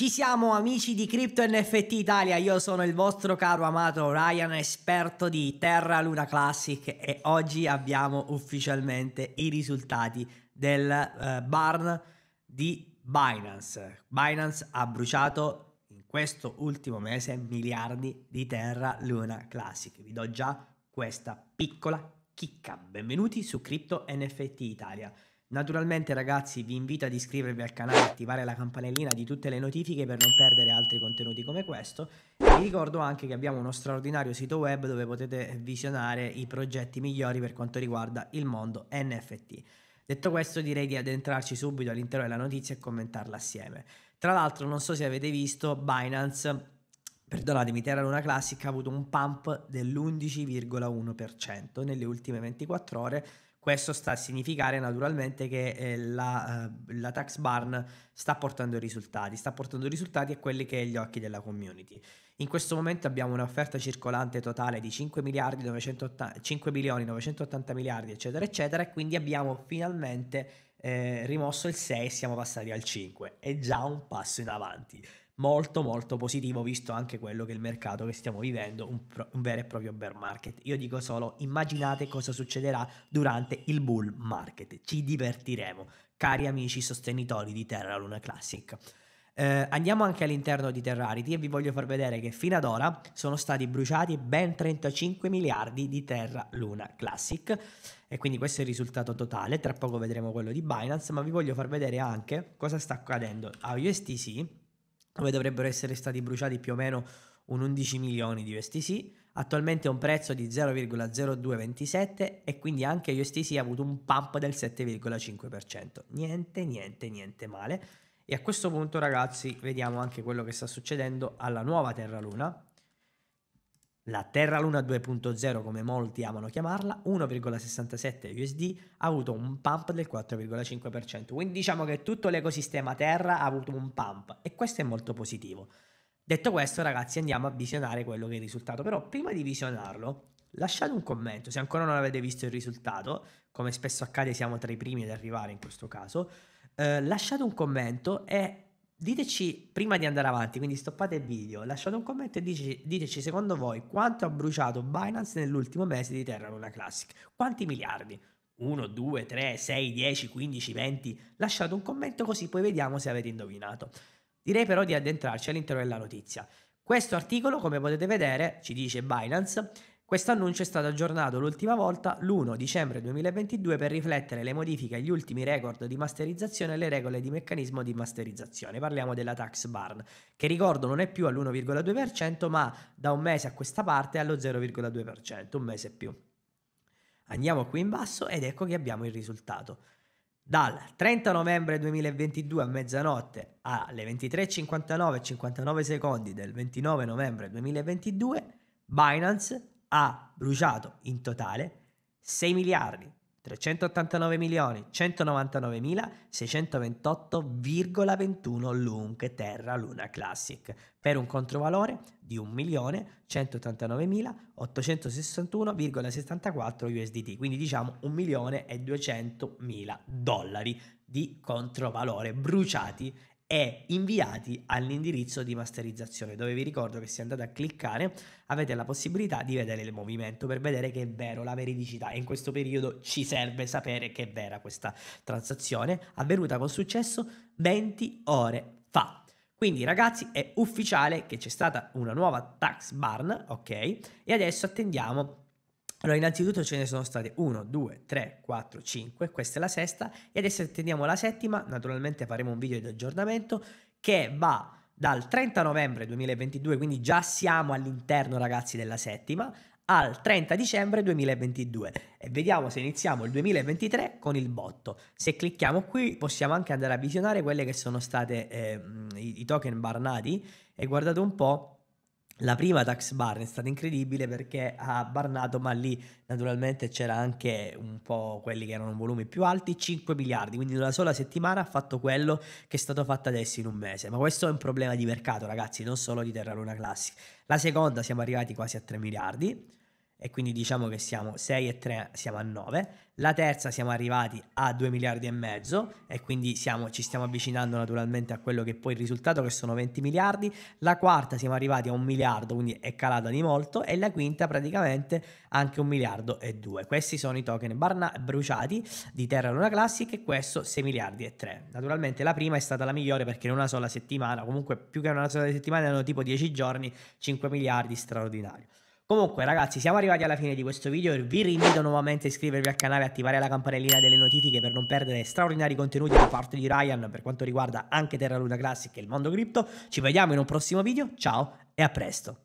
Ci siamo amici di Crypto NFT Italia, io sono il vostro caro amato Ryan, esperto di Terra Luna Classic e oggi abbiamo ufficialmente i risultati del eh, barn di Binance. Binance ha bruciato in questo ultimo mese miliardi di Terra Luna Classic. Vi do già questa piccola chicca. Benvenuti su Crypto NFT Italia. Naturalmente ragazzi vi invito ad iscrivervi al canale e attivare la campanellina di tutte le notifiche per non perdere altri contenuti come questo e vi ricordo anche che abbiamo uno straordinario sito web dove potete visionare i progetti migliori per quanto riguarda il mondo NFT. Detto questo direi di addentrarci subito all'interno della notizia e commentarla assieme. Tra l'altro non so se avete visto Binance perdonatemi, Terra Luna Classic ha avuto un pump dell'11,1% nelle ultime 24 ore questo sta a significare naturalmente che eh, la, eh, la, tax barn sta portando risultati, sta portando risultati a quelli che è gli occhi della community. In questo momento abbiamo un'offerta circolante totale di 5 miliardi 980, 5 milioni 980 miliardi eccetera eccetera e quindi abbiamo finalmente eh, rimosso il 6 e siamo passati al 5. È già un passo in avanti molto molto positivo visto anche quello che è il mercato che stiamo vivendo, un, pro- un, vero e proprio bear market. Io dico solo immaginate cosa succederà durante il bull market, ci divertiremo, cari amici sostenitori di Terra Luna Classic. Eh, andiamo anche all'interno di Terrarity e vi voglio far vedere che fino ad ora sono stati bruciati ben 35 miliardi di Terra Luna Classic e quindi questo è il risultato totale, tra poco vedremo quello di Binance, ma vi voglio far vedere anche cosa sta accadendo a USTC dove dovrebbero essere stati bruciati più o meno un 11 milioni di USTC, attualmente a un prezzo di 0,0227 e quindi anche USTC ha avuto un pump del 7,5%. Niente, niente, niente male. E a questo punto ragazzi vediamo anche quello che sta succedendo alla nuova Terra Luna, la Terra Luna 2.0, come molti amano chiamarla, 1,67 USD, ha avuto un pump del 4,5%. Quindi diciamo che tutto l'ecosistema Terra ha avuto un pump e questo è molto positivo. Detto questo, ragazzi, andiamo a visionare quello che è il risultato. Però prima di visionarlo, lasciate un commento se ancora non avete visto il risultato. Come spesso accade, siamo tra i primi ad arrivare in questo caso. Eh, lasciate un commento e Diteci prima di andare avanti, quindi stoppate il video, lasciate un commento e dici, diteci secondo voi quanto ha bruciato Binance nell'ultimo mese di Terra Luna Classic. Quanti miliardi? 1, 2, 3, 6, 10, 15, 20? Lasciate un commento così poi vediamo se avete indovinato. Direi però di addentrarci all'interno della notizia. Questo articolo, come potete vedere, ci dice Binance questo annuncio è stato aggiornato l'ultima volta l'1 dicembre 2022 per riflettere le modifiche agli ultimi record di masterizzazione e le regole di meccanismo di masterizzazione. Parliamo della tax barn, che ricordo non è più all'1,2%, ma da un mese a questa parte è allo 0,2%, un mese più. Andiamo qui in basso ed ecco che abbiamo il risultato. Dal 30 novembre 2022 a mezzanotte alle 23.59 e 59 secondi del 29 novembre 2022 Binance ha bruciato in totale 6 miliardi 389 milioni 199.628,21 lung Terra Luna Classic per un controvalore di 1 milione 1.189.861,64 USDT, quindi diciamo 1 milione e 200 mila dollari di controvalore bruciati e inviati all'indirizzo di masterizzazione dove vi ricordo che se andate a cliccare avete la possibilità di vedere il movimento per vedere che è vero la veridicità e in questo periodo ci serve sapere che è vera questa transazione avvenuta con successo 20 ore fa quindi ragazzi è ufficiale che c'è stata una nuova tax barn ok e adesso attendiamo allora, innanzitutto ce ne sono state 1, 2, 3, 4, 5, questa è la sesta e adesso attendiamo la settima, naturalmente faremo un video di aggiornamento che va dal 30 novembre 2022, quindi già siamo all'interno ragazzi della settima, al 30 dicembre 2022 e vediamo se iniziamo il 2023 con il botto. Se clicchiamo qui possiamo anche andare a visionare quelle che sono state eh, i, token barnati e guardate un po' La prima Tax Barn è stata incredibile perché ha Barnato, ma lì naturalmente c'era anche un po' quelli che erano volumi più alti, 5 miliardi, quindi in una sola settimana ha fatto quello che è stato fatto adesso in un mese. Ma questo è un problema di mercato, ragazzi, non solo di Terra Luna Classic. La seconda siamo arrivati quasi a 3 miliardi, e quindi diciamo che siamo 6 e 3, siamo a 9. La terza siamo arrivati a 2 miliardi e mezzo e quindi siamo, ci stiamo avvicinando naturalmente a quello che poi il risultato che sono 20 miliardi. La quarta siamo arrivati a 1 miliardo, quindi è calata di molto e la quinta praticamente anche 1 miliardo e 2. Questi sono i token barna- bruciati di Terra Luna Classic e questo 6 miliardi e 3. Naturalmente la prima è stata la migliore perché in una sola settimana, comunque più che in una sola settimana erano tipo 10 giorni, 5 miliardi straordinario. Comunque ragazzi siamo arrivati alla fine di questo video, vi invito nuovamente a iscrivervi al canale e attivare la campanellina delle notifiche per non perdere straordinari contenuti da parte di Ryan per quanto riguarda anche Terra Luna Classic e il mondo cripto. Ci vediamo in un prossimo video, ciao e a presto!